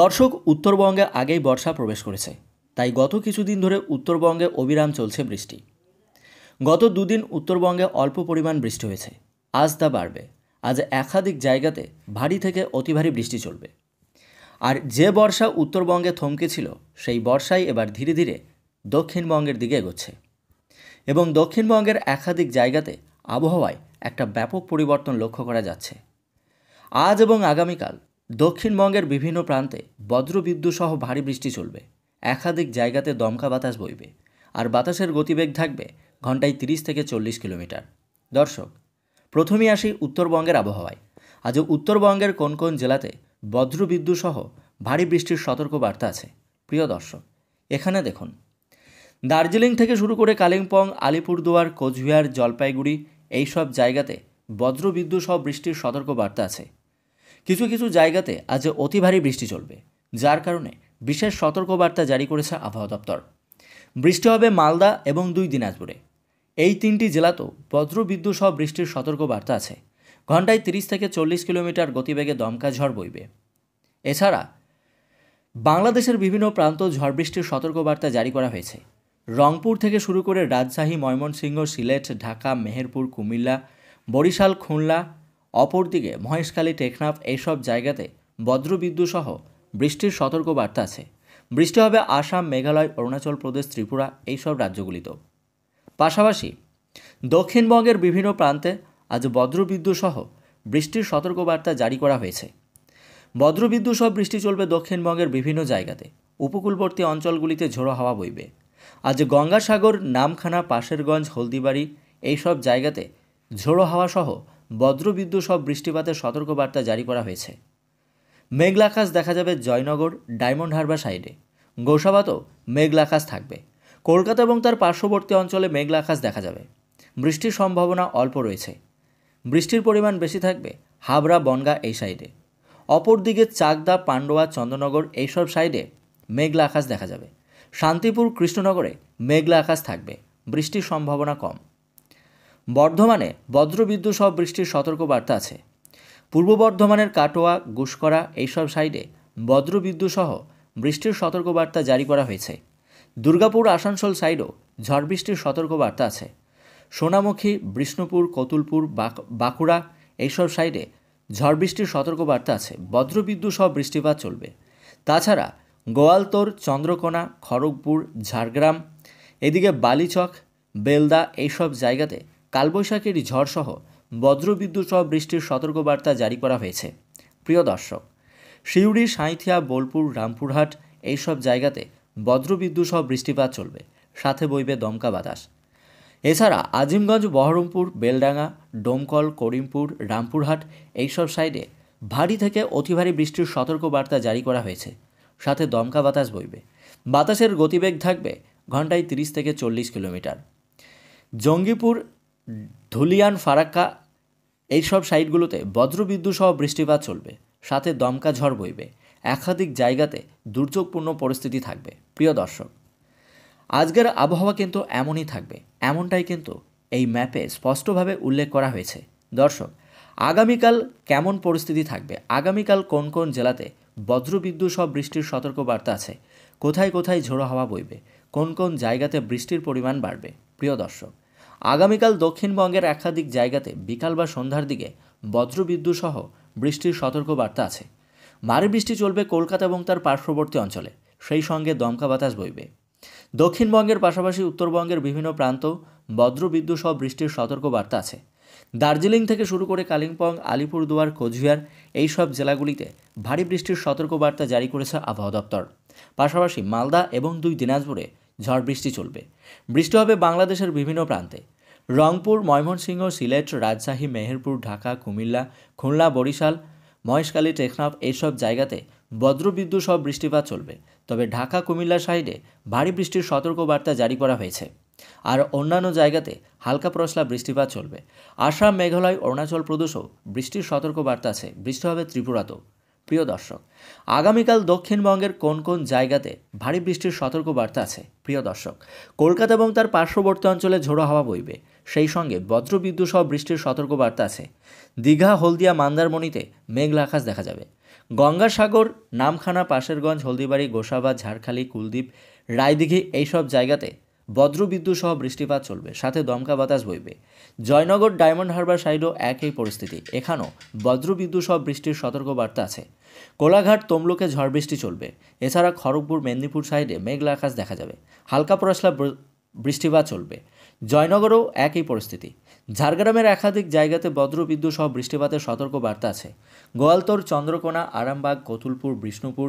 দর্শক উত্তরবঙ্গে আগেই বর্ষা প্রবেশ করেছে তাই গত কিছুদিন ধরে উত্তরবঙ্গে অবিরাম চলছে বৃষ্টি গত দুদিন উত্তরবঙ্গে অল্প পরিমাণ বৃষ্টি হয়েছে আজ তা বাড়বে আজ একাধিক জায়গাতে ভারী থেকে অতি ভারী বৃষ্টি চলবে আর যে বর্ষা উত্তরবঙ্গে থমকেছিল সেই বর্ষাই এবার ধীরে ধীরে দক্ষিণবঙ্গের দিকে এগোচ্ছে এবং দক্ষিণবঙ্গের একাধিক জায়গাতে আবহাওয়ায় একটা ব্যাপক পরিবর্তন লক্ষ্য করা যাচ্ছে আজ এবং আগামীকাল দক্ষিণবঙ্গের বিভিন্ন প্রান্তে সহ ভারী বৃষ্টি চলবে একাধিক জায়গাতে দমকা বাতাস বইবে আর বাতাসের গতিবেগ থাকবে ঘন্টায় তিরিশ থেকে চল্লিশ কিলোমিটার দর্শক প্রথমেই আসি উত্তরবঙ্গের আবহাওয়ায় আজ উত্তরবঙ্গের কোন কোন জেলাতে বজ্রবিদ্যুৎ সহ ভারী বৃষ্টির সতর্ক বার্তা আছে প্রিয় দর্শক এখানে দেখুন দার্জিলিং থেকে শুরু করে কালিম্পং আলিপুরদুয়ার কোচবিহার জলপাইগুড়ি এইসব জায়গাতে বজ্রবিদ্যুৎ সহ বৃষ্টির সতর্ক বার্তা আছে কিছু কিছু জায়গাতে আজ অতি ভারী বৃষ্টি চলবে যার কারণে বিশেষ সতর্কবার্তা জারি করেছে আবহাওয়া দপ্তর বৃষ্টি হবে মালদা এবং দুই দিনাজপুরে এই তিনটি জেলাতেও বজ্রবিদ্যুৎ সহ বৃষ্টির সতর্কবার্তা আছে ঘন্টায় তিরিশ থেকে চল্লিশ কিলোমিটার গতিবেগে দমকা ঝড় বইবে এছাড়া বাংলাদেশের বিভিন্ন প্রান্ত ঝড় বৃষ্টির সতর্কবার্তা জারি করা হয়েছে রংপুর থেকে শুরু করে রাজশাহী ময়মনসিংহ সিলেট ঢাকা মেহেরপুর কুমিল্লা বরিশাল খুলনা অপরদিকে মহেশখালী টেকনাফ এইসব জায়গাতে বজ্রবিদ্যুসহ বৃষ্টির সতর্কবার্তা আছে বৃষ্টি হবে আসাম মেঘালয় অরুণাচল প্রদেশ ত্রিপুরা এইসব রাজ্যগুলিতেও পাশাপাশি দক্ষিণবঙ্গের বিভিন্ন প্রান্তে আজ বজ্রবিদ্যুসহ বৃষ্টির সতর্কবার্তা জারি করা হয়েছে বজ্রবিদ্যুসহ বৃষ্টি চলবে দক্ষিণবঙ্গের বিভিন্ন জায়গাতে উপকূলবর্তী অঞ্চলগুলিতে ঝোড়ো হাওয়া বইবে আজ গঙ্গাসাগর নামখানা পাশেরগঞ্জ হলদিবাড়ি এইসব জায়গাতে ঝোড়ো হাওয়াসহ বজ্রবিদ্যুৎ সব বৃষ্টিপাতের সতর্কবার্তা জারি করা হয়েছে মেঘলাকাশ দেখা যাবে জয়নগর ডায়মন্ড হারবার সাইডে মেঘলা মেঘলাকাশ থাকবে কলকাতা এবং তার পার্শ্ববর্তী অঞ্চলে মেঘলাকাশ দেখা যাবে বৃষ্টির সম্ভাবনা অল্প রয়েছে বৃষ্টির পরিমাণ বেশি থাকবে হাবড়া বনগা এই সাইডে অপরদিকে চাকদা পান্ডোয়া চন্দ্রনগর এইসব সাইডে মেঘলা আকাশ দেখা যাবে শান্তিপুর কৃষ্ণনগরে মেঘলা আকাশ থাকবে বৃষ্টির সম্ভাবনা কম বর্ধমানে বজ্রবিদ্যুৎ সহ বৃষ্টির সতর্কবার্তা আছে পূর্ব বর্ধমানের কাটোয়া গুসকরা এইসব সাইডে বজ্রবিদ্যুৎ সহ বৃষ্টির সতর্কবার্তা জারি করা হয়েছে দুর্গাপুর আসানসোল সাইডও ঝড় বৃষ্টির সতর্কবার্তা আছে সোনামুখী বিষ্ণুপুর কতুলপুর বাঁকুড়া এইসব সাইডে ঝড় বৃষ্টির সতর্কবার্তা আছে বজ্রবিদ্যুৎ সহ বৃষ্টিপাত চলবে তাছাড়া গোয়ালতোর চন্দ্রকোনা খড়গপুর ঝাড়গ্রাম এদিকে বালিচক বেলদা এইসব জায়গাতে কালবৈশাখীর ঝড়সহ বজ্রবিদ্যুৎ সহ বৃষ্টির সতর্কবার্তা জারি করা হয়েছে প্রিয় দর্শক শিউড়ি সাঁইথিয়া বোলপুর রামপুরহাট এইসব জায়গাতে বজ্রবিদ্যুৎ সহ বৃষ্টিপাত চলবে সাথে বইবে দমকা বাতাস এছাড়া আজিমগঞ্জ বহরমপুর বেলডাঙ্গা ডোমকল করিমপুর রামপুরহাট এইসব সাইডে ভারী থেকে অতি ভারী বৃষ্টির সতর্কবার্তা জারি করা হয়েছে সাথে দমকা বাতাস বইবে বাতাসের গতিবেগ থাকবে ঘন্টায় তিরিশ থেকে চল্লিশ কিলোমিটার জঙ্গিপুর ধুলিয়ান ফারাক্কা এইসব সাইটগুলোতে বজ্রবিদ্যুৎ সহ বৃষ্টিপাত চলবে সাথে দমকা ঝড় বইবে একাধিক জায়গাতে দুর্যোগপূর্ণ পরিস্থিতি থাকবে প্রিয় দর্শক আজকের আবহাওয়া কিন্তু এমনই থাকবে এমনটাই কিন্তু এই ম্যাপে স্পষ্টভাবে উল্লেখ করা হয়েছে দর্শক আগামীকাল কেমন পরিস্থিতি থাকবে আগামীকাল কোন কোন জেলাতে বজ্রবিদ্যুৎ সহ বৃষ্টির সতর্কবার্তা আছে কোথায় কোথায় ঝোড়ো হাওয়া বইবে কোন কোন জায়গাতে বৃষ্টির পরিমাণ বাড়বে প্রিয় দর্শক আগামীকাল দক্ষিণবঙ্গের একাধিক জায়গাতে বিকাল বা সন্ধ্যার দিকে বজ্রবিদ্যুৎ সহ বৃষ্টির সতর্ক বার্তা আছে ভারী বৃষ্টি চলবে কলকাতা এবং তার পার্শ্ববর্তী অঞ্চলে সেই সঙ্গে দমকা বাতাস বইবে দক্ষিণবঙ্গের পাশাপাশি উত্তরবঙ্গের বিভিন্ন প্রান্ত বজ্রবিদ্যুৎ সহ বৃষ্টির সতর্ক বার্তা আছে দার্জিলিং থেকে শুরু করে কালিম্পং আলিপুরদুয়ার কোচবিহার এইসব জেলাগুলিতে ভারী বৃষ্টির সতর্ক বার্তা জারি করেছে আবহাওয়া দপ্তর পাশাপাশি মালদা এবং দুই দিনাজপুরে ঝড় বৃষ্টি চলবে বৃষ্টি হবে বাংলাদেশের বিভিন্ন প্রান্তে রংপুর ময়মনসিংহ সিলেট রাজশাহী মেহেরপুর ঢাকা কুমিল্লা খুলনা বরিশাল মহেশকালী টেকনাফ এইসব জায়গাতে বজ্রবিদ্যুৎ সব বৃষ্টিপাত চলবে তবে ঢাকা কুমিল্লা সাইডে ভারী বৃষ্টির সতর্কবার্তা জারি করা হয়েছে আর অন্যান্য জায়গাতে হালকা প্রশলা বৃষ্টিপাত চলবে আসাম মেঘালয় অরুণাচল প্রদেশেও বৃষ্টির সতর্কবার্তা আছে বৃষ্টি হবে ত্রিপুরাতেও প্রিয় দর্শক আগামীকাল দক্ষিণবঙ্গের কোন কোন জায়গাতে ভারী বৃষ্টির সতর্কবার্তা আছে প্রিয় দর্শক কলকাতা এবং তার পার্শ্ববর্তী অঞ্চলে ঝোড়ো হাওয়া বইবে সেই সঙ্গে বজ্রবিদ্যুৎ সহ বৃষ্টির সতর্কবার্তা আছে দীঘা হলদিয়া মান্দারমণিতে মেঘলা আকাশ দেখা যাবে গঙ্গাসাগর নামখানা পাশেরগঞ্জ হলদিবাড়ি গোসাবাদ ঝাড়খালি কুলদ্বীপ রায়দিঘি এইসব জায়গাতে বজ্রবিদ্যুৎ সহ বৃষ্টিপাত চলবে সাথে দমকা বাতাস বইবে জয়নগর ডায়মন্ড হারবার সাইডও একই পরিস্থিতি এখানেও বজ্রবিদ্যুৎ সহ বৃষ্টির সতর্কবার্তা আছে কোলাঘাট তমলুকে ঝড় বৃষ্টি চলবে এছাড়া খড়গপুর মেদিনীপুর সাইডে মেঘলা আকাশ দেখা যাবে হালকা পরশলা বৃষ্টিপাত চলবে জয়নগরেও একই পরিস্থিতি ঝাড়গ্রামের একাধিক জায়গাতে বজ্রবিদ্যুৎ সহ বৃষ্টিপাতের সতর্কবার্তা আছে গোয়ালতোর চন্দ্রকোনা আরামবাগ কতুলপুর বিষ্ণুপুর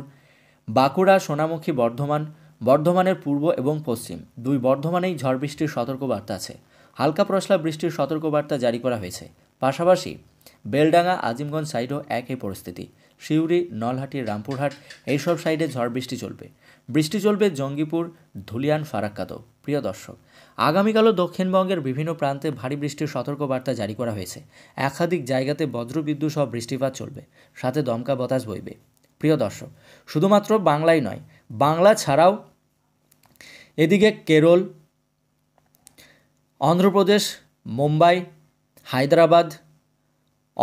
বাঁকুড়া সোনামুখী বর্ধমান বর্ধমানের পূর্ব এবং পশ্চিম দুই বর্ধমানেই ঝড় বৃষ্টির সতর্কবার্তা আছে হালকা প্রশলা বৃষ্টির সতর্কবার্তা জারি করা হয়েছে পাশাপাশি বেলডাঙ্গা আজিমগঞ্জ সাইডও একই পরিস্থিতি শিউরি নলহাটি রামপুরহাট এইসব সাইডে ঝড় বৃষ্টি চলবে বৃষ্টি চলবে জঙ্গিপুর ধুলিয়ান ফারাক্কাতেও প্রিয় দর্শক আগামীকালও দক্ষিণবঙ্গের বিভিন্ন প্রান্তে ভারী বৃষ্টির সতর্কবার্তা জারি করা হয়েছে একাধিক জায়গাতে বজ্রবিদ্যুৎ সহ বৃষ্টিপাত চলবে সাথে দমকা বতাস বইবে প্রিয় দর্শক শুধুমাত্র বাংলায় নয় বাংলা ছাড়াও এদিকে কেরল অন্ধ্রপ্রদেশ মুম্বাই হায়দ্রাবাদ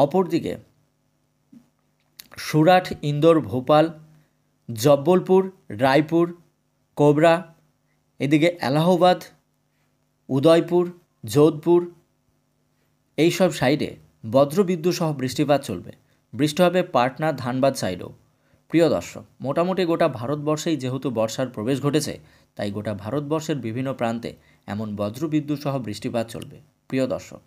অপরদিকে সুরাট ইন্দোর ভোপাল জব্বলপুর রায়পুর কোবরা এদিকে এলাহাবাদ উদয়পুর যোধপুর এইসব সাইডে বজ্রবিদ্যুৎ সহ বৃষ্টিপাত চলবে বৃষ্টি হবে পাটনা ধানবাদ সাইডেও প্রিয় দর্শক মোটামুটি গোটা ভারতবর্ষেই যেহেতু বর্ষার প্রবেশ ঘটেছে তাই গোটা ভারতবর্ষের বিভিন্ন প্রান্তে এমন বজ্রবিদ্যুৎ সহ বৃষ্টিপাত চলবে প্রিয় দর্শক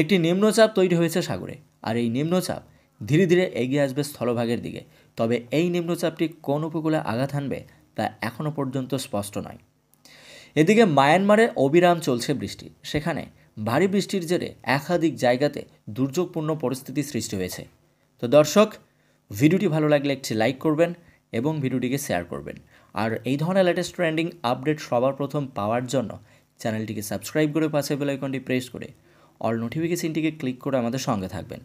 একটি নিম্নচাপ তৈরি হয়েছে সাগরে আর এই নিম্নচাপ ধীরে ধীরে এগিয়ে আসবে স্থলভাগের দিকে তবে এই নিম্নচাপটি কোন উপকূলে আঘাত হানবে তা এখনও পর্যন্ত স্পষ্ট নয় এদিকে মায়ানমারে অবিরাম চলছে বৃষ্টি সেখানে ভারী বৃষ্টির জেরে একাধিক জায়গাতে দুর্যোগপূর্ণ পরিস্থিতি সৃষ্টি হয়েছে তো দর্শক ভিডিওটি ভালো লাগলে একটি লাইক করবেন এবং ভিডিওটিকে শেয়ার করবেন আর এই ধরনের লেটেস্ট ট্রেন্ডিং আপডেট সবার প্রথম পাওয়ার জন্য চ্যানেলটিকে সাবস্ক্রাইব করে পাশে বেলাইকনটি প্রেস করে অল নোটিফিকেশনটিকে ক্লিক করে আমাদের সঙ্গে থাকবেন